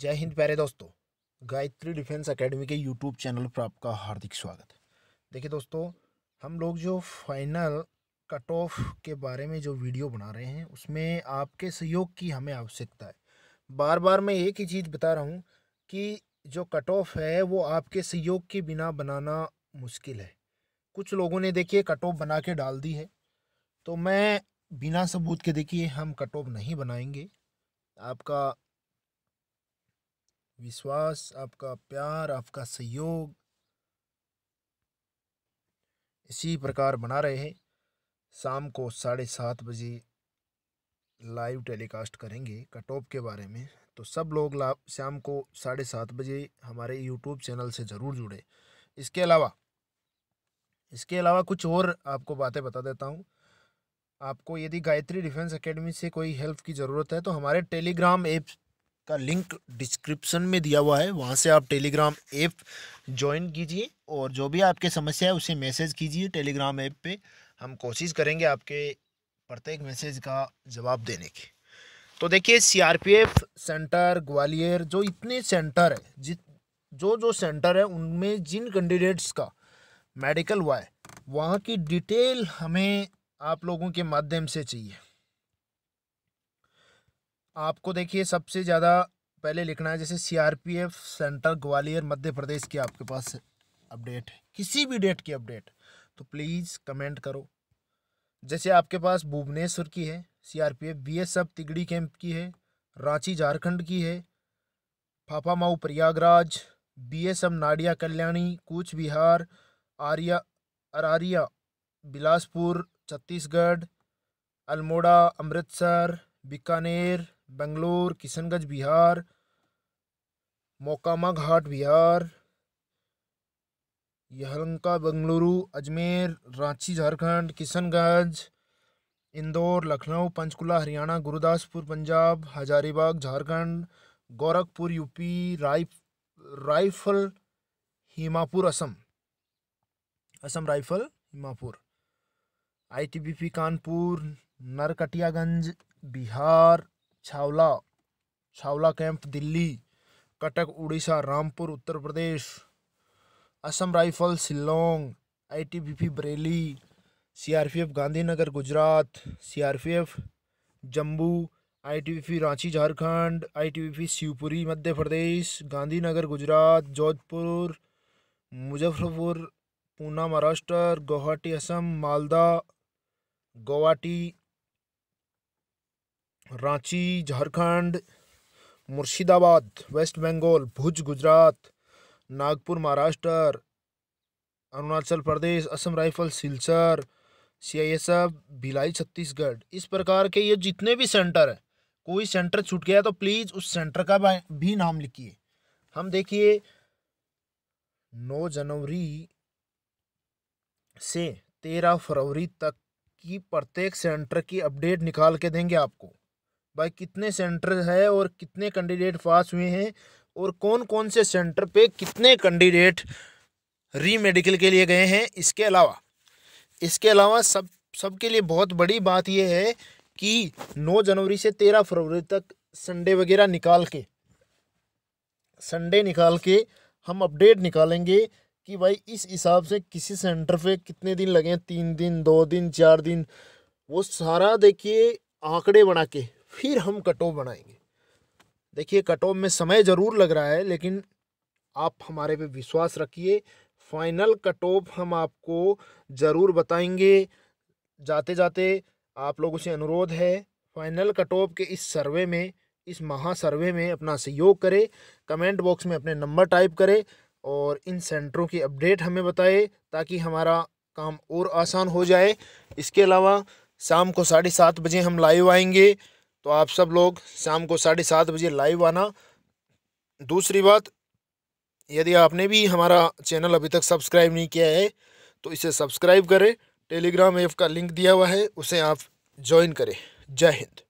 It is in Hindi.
जय हिंद प्यारे दोस्तों गायत्री डिफेंस एकेडमी के यूट्यूब चैनल पर आपका हार्दिक स्वागत है देखिए दोस्तों हम लोग जो फाइनल कट ऑफ के बारे में जो वीडियो बना रहे हैं उसमें आपके सहयोग की हमें आवश्यकता है बार बार मैं एक ही चीज़ बता रहा हूँ कि जो कट ऑफ है वो आपके सहयोग के बिना बनाना मुश्किल है कुछ लोगों ने देखिए कट ऑफ बना के डाल दी है तो मैं बिना सबूत के देखिए हम कट ऑफ नहीं बनाएंगे आपका विश्वास आपका प्यार आपका सहयोग इसी प्रकार बना रहे हैं शाम को साढ़े सात बजे लाइव टेलीकास्ट करेंगे कट ऑफ के बारे में तो सब लोग शाम को साढ़े सात बजे हमारे यूट्यूब चैनल से ज़रूर जुड़े इसके अलावा इसके अलावा कुछ और आपको बातें बता देता हूँ आपको यदि गायत्री डिफेंस एकेडमी से कोई हेल्प की ज़रूरत है तो हमारे टेलीग्राम ऐप का लिंक डिस्क्रिप्शन में दिया हुआ है वहाँ से आप टेलीग्राम ऐप ज्वाइन कीजिए और जो भी आपके समस्या है उसे मैसेज कीजिए टेलीग्राम ऐप पे हम कोशिश करेंगे आपके प्रत्येक मैसेज का जवाब देने की तो देखिए सीआरपीएफ सेंटर ग्वालियर जो इतने सेंटर है जित जो जो सेंटर है उनमें जिन कैंडिडेट्स का मेडिकल हुआ है वहाँ की डिटेल हमें आप लोगों के माध्यम से चाहिए आपको देखिए सबसे ज़्यादा पहले लिखना है जैसे सीआरपीएफ सेंटर ग्वालियर मध्य प्रदेश की आपके पास अपडेट है किसी भी डेट की अपडेट तो प्लीज़ कमेंट करो जैसे आपके पास भुवनेश्वर की है सीआरपीएफ बीएसएफ तिगड़ी कैंप की है रांची झारखंड की है फाफा माऊ प्रयागराज बीएसएफ नाडिया कल्याणी कूच बिहार आर्या अरारिया बिलासपुर छत्तीसगढ़ अल्मोड़ा अमृतसर बीकानेर बेंगलोर किशनगंज बिहार मोकामा घाट बिहार यहलंका बेंगलुरु अजमेर रांची झारखंड किशनगंज इंदौर लखनऊ पंचकुला हरियाणा गुरुदासपुर पंजाब हजारीबाग झारखंड गोरखपुर यूपी राय राइफल हिमापुर असम असम राइफल हिमापुर ITBP Kanpur Narkatiaganj Bihar Chhawla Chhawla camp Delhi Cuttack Orissa Rampur Uttar Pradesh Assam rifle Shillong ITBP Bareilly CRPF Gandhinagar Gujarat CRPF Jammu ITBP Ranchi Jharkhand ITBP Shivpuri Madhya Pradesh Gandhinagar Gujarat Jodhpur Muzaffarpur Poona Maharashtra Guwahati Assam Malda Guwahati Ranchi Jharkhand Murshidabad West Bengal Bhuj Gujarat Nagpur Maharashtra Arunachal Pradesh Assam rifle Silchar C I S F Bhilai Chhattisgarh इस प्रकार के ये जितने भी सेंटर हैं कोई सेंटर छूट गया तो प्लीज़ उस सेंटर का भी नाम लिखिए हम देखिए नौ जनवरी से तेरह फरवरी तक की प्रत्येक सेंटर की अपडेट निकाल के देंगे आपको भाई कितने सेंटर है और कितने कैंडिडेट पास हुए हैं और कौन कौन से सेंटर पे कितने कैंडिडेट री मेडिकल के लिए गए हैं इसके अलावा इसके अलावा सब सबके लिए बहुत बड़ी बात यह है कि 9 जनवरी से 13 फरवरी तक संडे वगैरह निकाल के संडे निकाल के हम अपडेट निकालेंगे कि भाई इस हिसाब से किसी सेंटर पे कितने दिन लगे तीन दिन दो दिन चार दिन वो सारा देखिए आंकड़े बना के फिर हम ऑफ बनाएंगे देखिए ऑफ में समय ज़रूर लग रहा है लेकिन आप हमारे पे विश्वास रखिए फाइनल कट ऑफ हम आपको ज़रूर बताएंगे जाते जाते आप लोगों से अनुरोध है फाइनल कट ऑफ के इस सर्वे में इस महासर्वे में अपना सहयोग करें कमेंट बॉक्स में अपने नंबर टाइप करें और इन सेंटरों की अपडेट हमें बताएं ताकि हमारा काम और आसान हो जाए इसके अलावा शाम को साढ़े सात बजे हम लाइव आएंगे तो आप सब लोग शाम को साढ़े सात बजे लाइव आना दूसरी बात यदि आपने भी हमारा चैनल अभी तक सब्सक्राइब नहीं किया है तो इसे सब्सक्राइब करें टेलीग्राम ऐप का लिंक दिया हुआ है उसे आप ज्वाइन करें जय हिंद